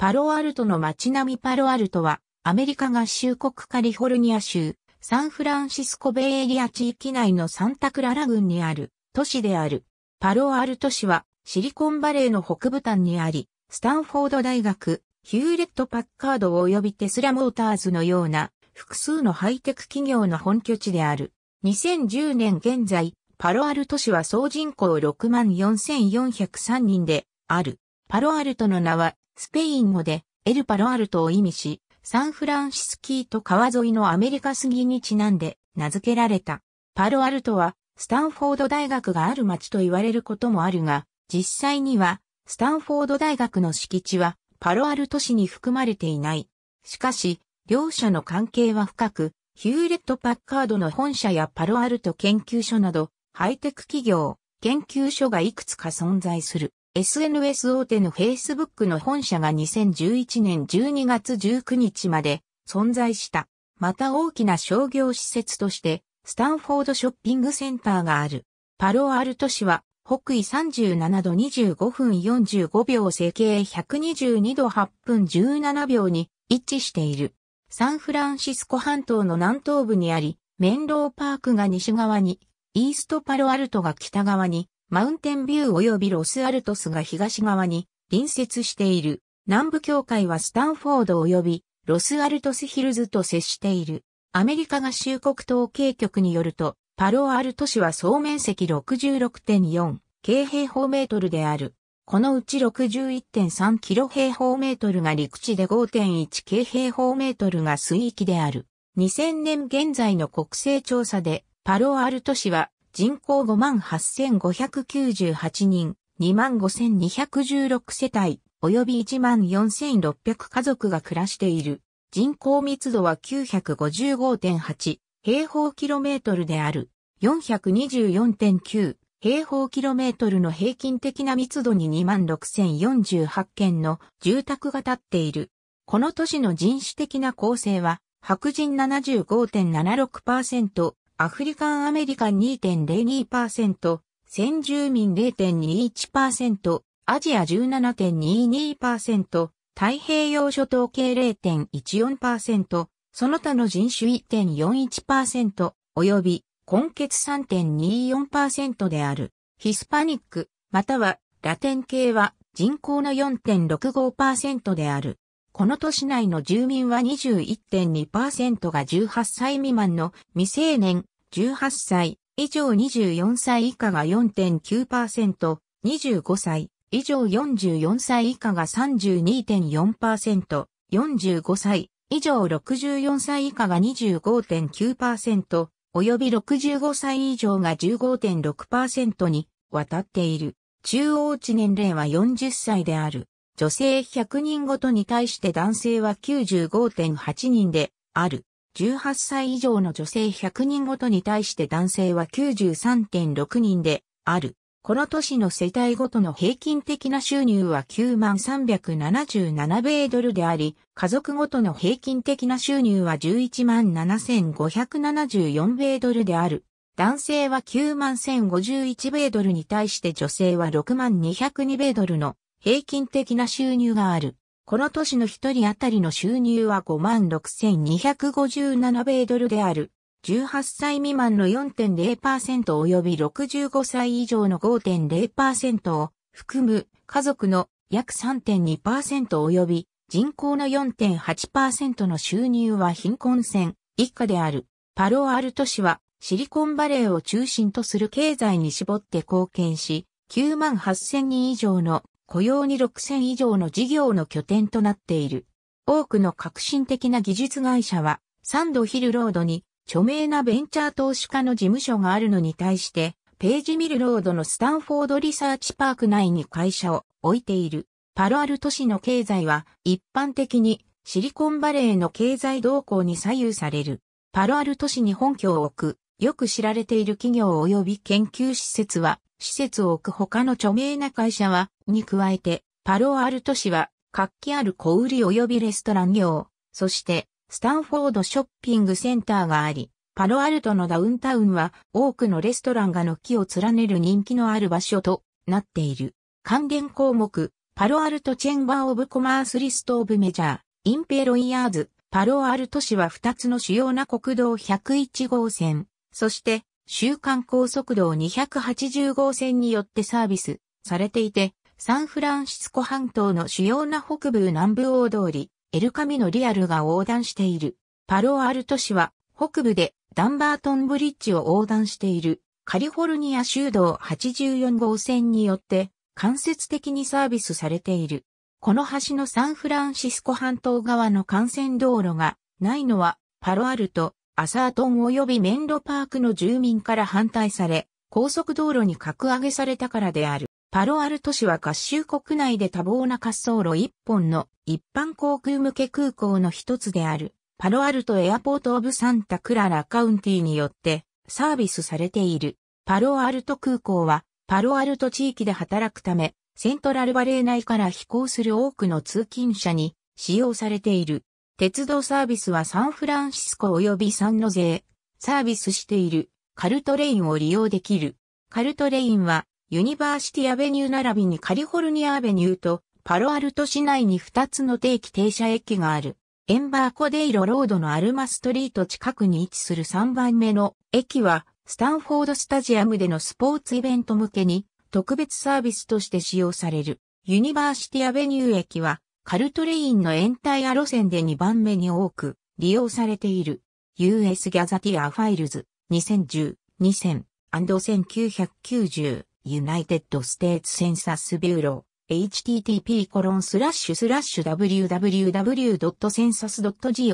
パロアルトの街並みパロアルトは、アメリカ合衆国カリフォルニア州、サンフランシスコベイエリア地域内のサンタクララ郡にある都市である。パロアルト市はシリコンバレーの北部端にあり、スタンフォード大学、ヒューレット・パッカード及びテスラモーターズのような複数のハイテク企業の本拠地である。2010年現在、パロアルト市は総人口6万4403人である。パロアルトの名はスペイン語でエルパロアルトを意味し、サンフランシスキーと川沿いのアメリカ杉にちなんで名付けられた。パロアルトはスタンフォード大学がある町と言われることもあるが、実際にはスタンフォード大学の敷地はパロアルト市に含まれていない。しかし、両者の関係は深く、ヒューレット・パッカードの本社やパロアルト研究所など、ハイテク企業、研究所がいくつか存在する。SNS 大手の Facebook の本社が2011年12月19日まで存在した。また大きな商業施設として、スタンフォードショッピングセンターがある。パロアルト市は、北緯37度25分45秒整形122度8分17秒に位置している。サンフランシスコ半島の南東部にあり、メンローパークが西側に、イーストパロアルトが北側に、マウンテンビュー及びロスアルトスが東側に隣接している。南部境界はスタンフォード及びロスアルトスヒルズと接している。アメリカ合衆国統計局によると、パロアルト市は総面積66.4京平方メートルである。このうち61.3キロ平方メートルが陸地で5.1京平方メートルが水域である。2000年現在の国勢調査で、パロアルト市は人口58,598人、25,216世帯、及び14,600家族が暮らしている。人口密度は955.8平方キロメートルである。424.9平方キロメートルの平均的な密度に26,048件の住宅が建っている。この都市の人種的な構成は、白人75.76%、アフリカンアメリカン2.02%、先住民0.21%、アジア17.22%、太平洋諸島系0.14%、その他の人種1.41%、及び根血3.24%である。ヒスパニック、またはラテン系は人口の4.65%である。この都市内の住民は21.2%が18歳未満の未成年18歳以上24歳以下が4.9%、25歳以上44歳以下が32.4%、45歳以上64歳以下が25.9%、及び65歳以上が15.6%に渡っている。中央値年齢は40歳である。女性100人ごとに対して男性は95.8人である。18歳以上の女性100人ごとに対して男性は93.6人である。この都市の世帯ごとの平均的な収入は9万377米ドルであり、家族ごとの平均的な収入は11万7574米ドルである。男性は9万1051米ドルに対して女性は6万202米ドルの平均的な収入がある。この都市の一人当たりの収入は56,257米ドルである。18歳未満の4.0%及び65歳以上の5.0%を含む家族の約3.2%及び人口の4.8%の収入は貧困線以下である。パロアルト市はシリコンバレーを中心とする経済に絞って貢献し、98,000人以上の雇用に6000以上の事業の拠点となっている。多くの革新的な技術会社は、サンドヒルロードに著名なベンチャー投資家の事務所があるのに対して、ページミルロードのスタンフォードリサーチパーク内に会社を置いている。パロアル都市の経済は一般的にシリコンバレーの経済動向に左右される。パロアル都市に本拠を置く、よく知られている企業及び研究施設は、施設を置く他の著名な会社は、に加えて、パロアルト市は、活気ある小売及びレストラン業、そして、スタンフォードショッピングセンターがあり、パロアルトのダウンタウンは多くのレストランが軒を連ねる人気のある場所となっている。関連項目、パロアルトチェンバーオブコマースリストオブメジャー、インペロイヤーズ、パロアルト市は2つの主要な国道101号線、そして、週間高速道280号線によってサービスされていて、サンフランシスコ半島の主要な北部南部大通り、エルカミのリアルが横断している。パロアルト市は北部でダンバートンブリッジを横断しているカリフォルニア州道84号線によって間接的にサービスされている。この橋のサンフランシスコ半島側の幹線道路がないのはパロアルト、アサートン及びメンロパークの住民から反対され、高速道路に格上げされたからである。パロアルト市は合衆国内で多忙な滑走路一本の一般航空向け空港の一つである、パロアルトエアポートオブサンタクララカウンティによってサービスされている。パロアルト空港は、パロアルト地域で働くため、セントラルバレー内から飛行する多くの通勤者に使用されている。鉄道サービスはサンフランシスコ及びサンノゼー、サービスしているカルトレインを利用できる。カルトレインはユニバーシティアベニュー並びにカリフォルニアアベニューとパロアルト市内に2つの定期停車駅がある。エンバーコデイロロードのアルマストリート近くに位置する3番目の駅は、スタンフォードスタジアムでのスポーツイベント向けに特別サービスとして使用される。ユニバーシティアベニュー駅は、カルトレインのエンタイア路線で2番目に多く利用されている。US ギャザティアファイルズ2010、2000、1990。United States Census Bureau http www.census.gov g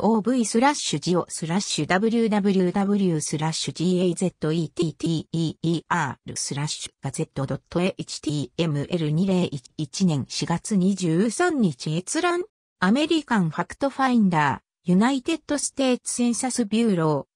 ラッ www gazetteer スラッシュ t ゼ .html2011 年4月23日閲覧アメリカンファクトファインダーユナイテッドステーツセンサスビューロー